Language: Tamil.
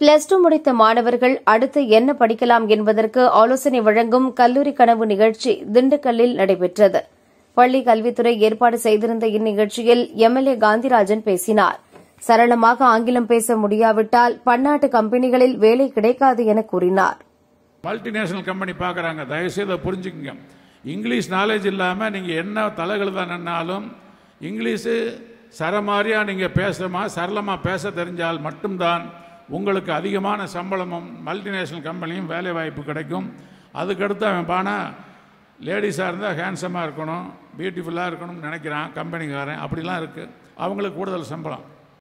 பிளஸ் டூ முடித்த மாணவர்கள் அடுத்து என்ன படிக்கலாம் என்பதற்கு ஆலோசனை வழங்கும் கல்லூரி கனவு நிகழ்ச்சி திண்டுக்கல்லில் நடைபெற்றது பள்ளி கல்வித்துறை ஏற்பாடு செய்திருந்த இந்நிகழ்ச்சியில் எம்எல்ஏ காந்திராஜன் பேசினார் சரளமாக ஆங்கிலம் பேச முடியாவிட்டால் பன்னாட்டு கம்பெனிகளில் வேலை கிடைக்காது என கூறினார் மல்டிநேஷனல் கம்பெனி பார்க்குறாங்க தயவுசெய்து புரிஞ்சுக்கங்க இங்கிலீஷ் நாலேஜ் இல்லாமல் நீங்கள் என்ன தலைகள் தான் இங்கிலீஷு சரமாரியாக நீங்கள் பேசுகிறமா சரளமாக பேச தெரிஞ்சால் மட்டும்தான் உங்களுக்கு அதிகமான சம்பளமும் மல்டிநேஷ்னல் கம்பெனியும் வேலை வாய்ப்பு கிடைக்கும் அதுக்கடுத்து அவன் பானா லேடிஸாக இருந்தால் ஹேண்ட்ஸமாக இருக்கணும் பியூட்டிஃபுல்லாக இருக்கணும்னு நினைக்கிறான் கம்பெனிக்காரன் அப்படிலாம் இருக்குது அவங்களுக்கு கூடுதல் சம்பளம்